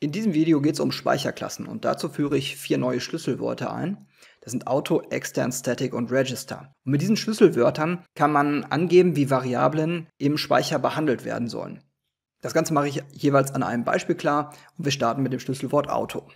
In diesem Video geht es um Speicherklassen und dazu führe ich vier neue Schlüsselwörter ein. Das sind Auto, Extern, Static und Register. Und mit diesen Schlüsselwörtern kann man angeben, wie Variablen im Speicher behandelt werden sollen. Das Ganze mache ich jeweils an einem Beispiel klar und wir starten mit dem Schlüsselwort Auto.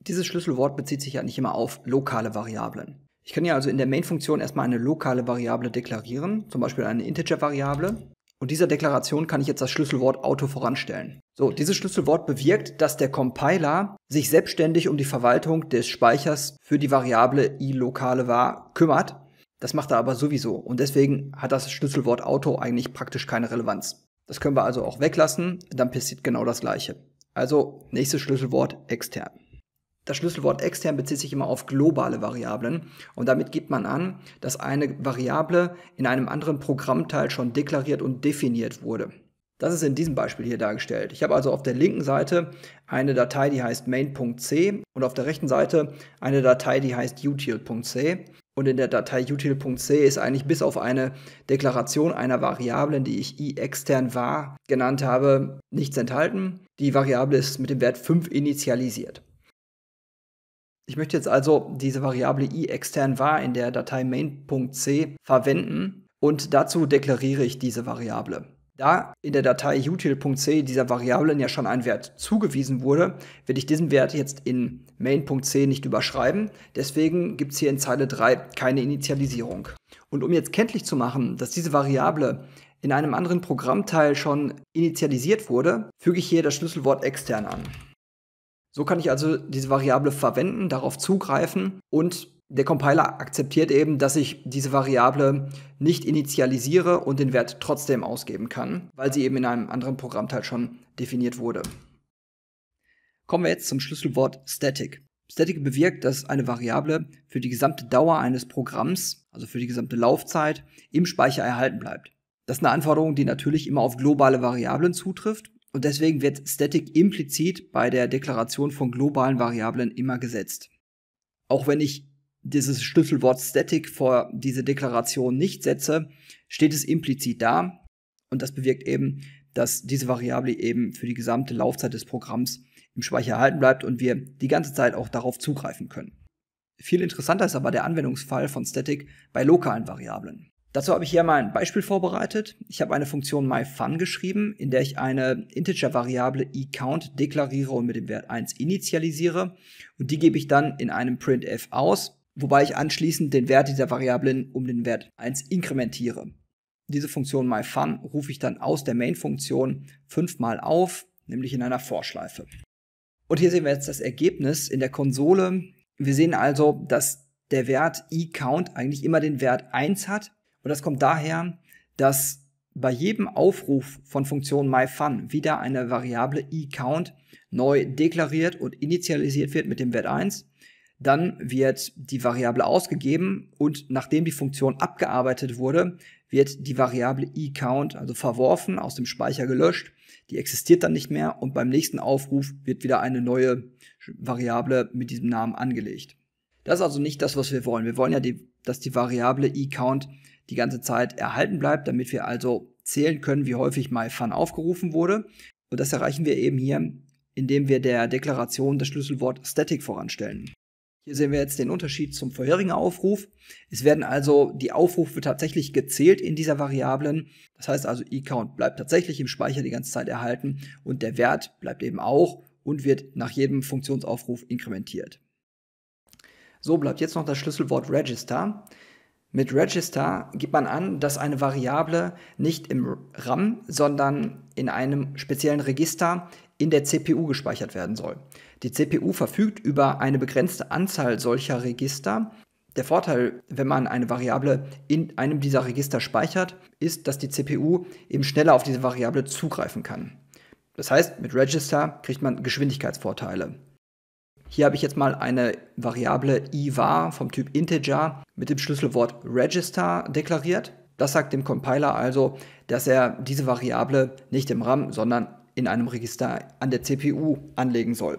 Dieses Schlüsselwort bezieht sich ja nicht immer auf lokale Variablen. Ich kann ja also in der Main-Funktion erstmal eine lokale Variable deklarieren, zum Beispiel eine Integer-Variable und dieser Deklaration kann ich jetzt das Schlüsselwort Auto voranstellen. So, dieses Schlüsselwort bewirkt, dass der Compiler sich selbstständig um die Verwaltung des Speichers für die Variable ilokale var kümmert. Das macht er aber sowieso und deswegen hat das Schlüsselwort Auto eigentlich praktisch keine Relevanz. Das können wir also auch weglassen, dann passiert genau das gleiche. Also nächstes Schlüsselwort extern das Schlüsselwort extern bezieht sich immer auf globale Variablen und damit gibt man an, dass eine Variable in einem anderen Programmteil schon deklariert und definiert wurde. Das ist in diesem Beispiel hier dargestellt. Ich habe also auf der linken Seite eine Datei, die heißt main.c und auf der rechten Seite eine Datei, die heißt util.c. Und in der Datei util.c ist eigentlich bis auf eine Deklaration einer Variablen, die ich i-extern war genannt habe, nichts enthalten. Die Variable ist mit dem Wert 5 initialisiert. Ich möchte jetzt also diese Variable i extern var in der Datei main.c verwenden und dazu deklariere ich diese Variable. Da in der Datei util.c dieser Variablen ja schon ein Wert zugewiesen wurde, werde ich diesen Wert jetzt in main.c nicht überschreiben. Deswegen gibt es hier in Zeile 3 keine Initialisierung. Und um jetzt kenntlich zu machen, dass diese Variable in einem anderen Programmteil schon initialisiert wurde, füge ich hier das Schlüsselwort extern an. So kann ich also diese Variable verwenden, darauf zugreifen und der Compiler akzeptiert eben, dass ich diese Variable nicht initialisiere und den Wert trotzdem ausgeben kann, weil sie eben in einem anderen Programmteil schon definiert wurde. Kommen wir jetzt zum Schlüsselwort Static. Static bewirkt, dass eine Variable für die gesamte Dauer eines Programms, also für die gesamte Laufzeit, im Speicher erhalten bleibt. Das ist eine Anforderung, die natürlich immer auf globale Variablen zutrifft, und deswegen wird Static implizit bei der Deklaration von globalen Variablen immer gesetzt. Auch wenn ich dieses Schlüsselwort Static vor diese Deklaration nicht setze, steht es implizit da. Und das bewirkt eben, dass diese Variable eben für die gesamte Laufzeit des Programms im Speicher erhalten bleibt und wir die ganze Zeit auch darauf zugreifen können. Viel interessanter ist aber der Anwendungsfall von Static bei lokalen Variablen. Dazu habe ich hier mal ein Beispiel vorbereitet. Ich habe eine Funktion myFun geschrieben, in der ich eine Integer-Variable eCount deklariere und mit dem Wert 1 initialisiere. Und die gebe ich dann in einem printf aus, wobei ich anschließend den Wert dieser Variablen um den Wert 1 inkrementiere. Diese Funktion myFun rufe ich dann aus der Main-Funktion fünfmal auf, nämlich in einer Vorschleife. Und hier sehen wir jetzt das Ergebnis in der Konsole. Wir sehen also, dass der Wert eCount eigentlich immer den Wert 1 hat und das kommt daher, dass bei jedem Aufruf von Funktion myFun wieder eine Variable eCount neu deklariert und initialisiert wird mit dem Wert 1. Dann wird die Variable ausgegeben und nachdem die Funktion abgearbeitet wurde, wird die Variable eCount also verworfen, aus dem Speicher gelöscht. Die existiert dann nicht mehr und beim nächsten Aufruf wird wieder eine neue Variable mit diesem Namen angelegt. Das ist also nicht das, was wir wollen. Wir wollen ja, die, dass die Variable eCount die ganze Zeit erhalten bleibt, damit wir also zählen können, wie häufig MyFun aufgerufen wurde. Und das erreichen wir eben hier, indem wir der Deklaration das Schlüsselwort Static voranstellen. Hier sehen wir jetzt den Unterschied zum vorherigen Aufruf. Es werden also die Aufrufe tatsächlich gezählt in dieser Variablen. Das heißt also, eCount bleibt tatsächlich im Speicher die ganze Zeit erhalten und der Wert bleibt eben auch und wird nach jedem Funktionsaufruf inkrementiert. So bleibt jetzt noch das Schlüsselwort Register. Mit Register gibt man an, dass eine Variable nicht im RAM, sondern in einem speziellen Register in der CPU gespeichert werden soll. Die CPU verfügt über eine begrenzte Anzahl solcher Register. Der Vorteil, wenn man eine Variable in einem dieser Register speichert, ist, dass die CPU eben schneller auf diese Variable zugreifen kann. Das heißt, mit Register kriegt man Geschwindigkeitsvorteile. Hier habe ich jetzt mal eine Variable ivar vom Typ Integer mit dem Schlüsselwort register deklariert. Das sagt dem Compiler also, dass er diese Variable nicht im RAM, sondern in einem Register an der CPU anlegen soll.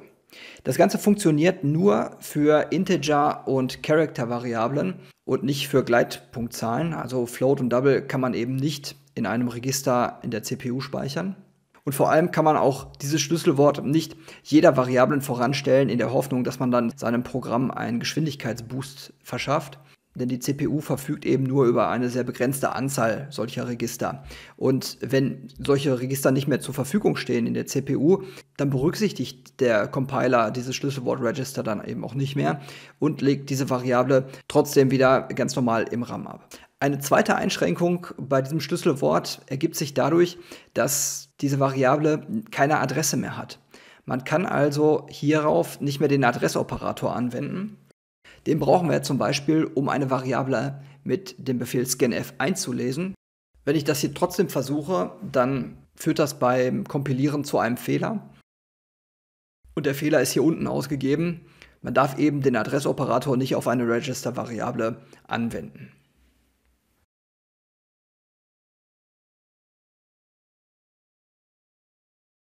Das Ganze funktioniert nur für Integer- und Character-Variablen und nicht für Gleitpunktzahlen. Also Float und Double kann man eben nicht in einem Register in der CPU speichern. Und vor allem kann man auch dieses Schlüsselwort nicht jeder Variablen voranstellen in der Hoffnung, dass man dann seinem Programm einen Geschwindigkeitsboost verschafft. Denn die CPU verfügt eben nur über eine sehr begrenzte Anzahl solcher Register. Und wenn solche Register nicht mehr zur Verfügung stehen in der CPU, dann berücksichtigt der Compiler dieses Schlüsselwort Register dann eben auch nicht mehr und legt diese Variable trotzdem wieder ganz normal im RAM ab. Eine zweite Einschränkung bei diesem Schlüsselwort ergibt sich dadurch, dass diese Variable keine Adresse mehr hat. Man kann also hierauf nicht mehr den Adressoperator anwenden. Den brauchen wir zum Beispiel, um eine Variable mit dem Befehl scanf einzulesen. Wenn ich das hier trotzdem versuche, dann führt das beim Kompilieren zu einem Fehler. Und der Fehler ist hier unten ausgegeben. Man darf eben den Adressoperator nicht auf eine Register-Variable anwenden.